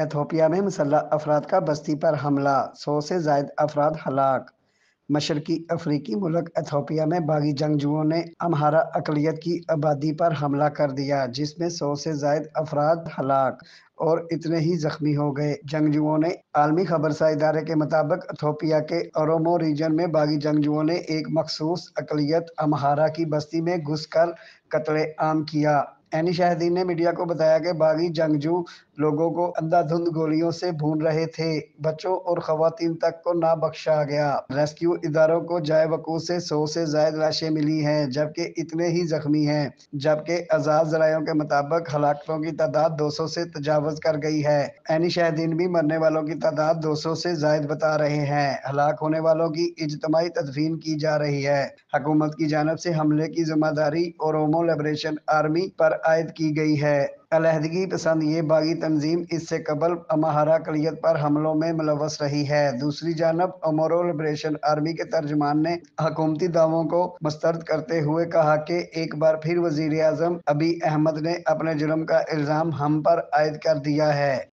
Ethiopia में muscle अफराद का बस्ती पर हमला सौ से जायद अफराद हलाक मशरकी अफ्रीकी मुल्क एथोपिया में बागी जंगजुओं ने अमहारा अकलीत की आबादी पर हमला कर दिया जिसमें सौ से जायद अफराद हलाक और इतने ही जख्मी हो गए जंगजुओं ने आलमी खबरसा इदारे के मुताबिक अथोपिया के अरोमो रीजन में बागी जंगजुओं ने एक मखसूस अकलीत अमहारा की बस्ती में घुस कर कतरे आम किया एनी शाहदी ने मीडिया को बताया कि बागी जंगजू लोगों को अंधाधुंध गोलियों से भून रहे थे बच्चों और खातन तक को ना बख्शा गया रेस्क्यू इदारों को जाए वकूल से सौ से जायद लाशें मिली हैं जबकि इतने ही जख्मी हैं जबकि आजाद जरायों के मुताबिक हलाकतों की तादाद दो सौ से तजावज कर गई है एनी शाहदीन भी मरने वालों की तादाद दो सौ से जायद बता रहे हैं हलाक होने वालों की इजतमाही तदफीन की जा रही है हकूमत की जानब से हमले की जिम्मेदारी और ओमो लिबरेशन आर्मी पर आयद की गई है अलहदगी पसंद ये बागी तंजीम इससे कबल अमाहरा कलियत पर हमलों में मुलवस रही है दूसरी जानब अमोरो लिबरेशन आर्मी के तर्जमान ने हकूमती दावों को मुस्तरद करते हुए कहा कि एक बार फिर वजीर अजम अबी अहमद ने अपने जुर्म का इल्ज़ाम हम पर आयद कर दिया है